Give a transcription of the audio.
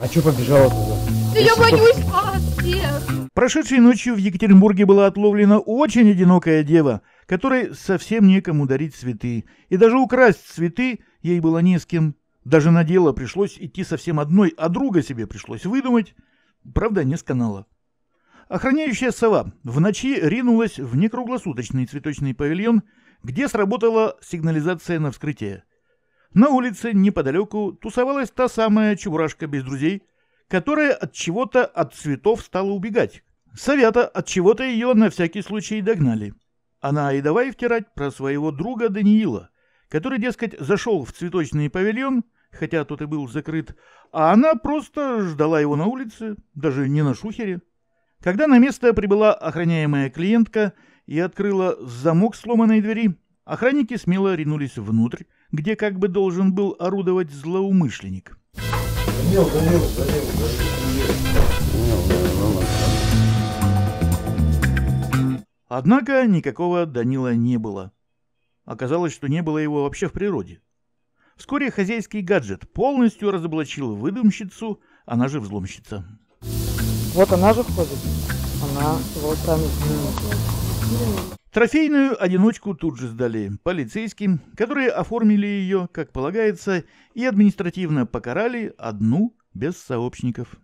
А что побежала туда? Я боюсь вас всех! А, Прошедшей ночью в Екатеринбурге была отловлена очень одинокая дева, которой совсем некому дарить цветы. И даже украсть цветы ей было не с кем. Даже на дело пришлось идти совсем одной, а друга себе пришлось выдумать. Правда, не с канала. Охраняющая сова в ночи ринулась в некруглосуточный цветочный павильон, где сработала сигнализация на вскрытие – на улице неподалеку тусовалась та самая чебурашка без друзей, которая от чего-то от цветов стала убегать. Совета от чего-то ее на всякий случай догнали. Она и давай втирать про своего друга Даниила, который, дескать, зашел в цветочный павильон, хотя тот и был закрыт, а она просто ждала его на улице, даже не на шухере. Когда на место прибыла охраняемая клиентка и открыла замок сломанной двери, Охранники смело ринулись внутрь, где как бы должен был орудовать злоумышленник. Данил, Однако никакого Данила не было. Оказалось, что не было его вообще в природе. Вскоре хозяйский гаджет полностью разоблачил выдумщицу, она же взломщица. Вот она же входит. Она волосами. Трофейную одиночку тут же сдали полицейским, которые оформили ее, как полагается, и административно покарали одну без сообщников.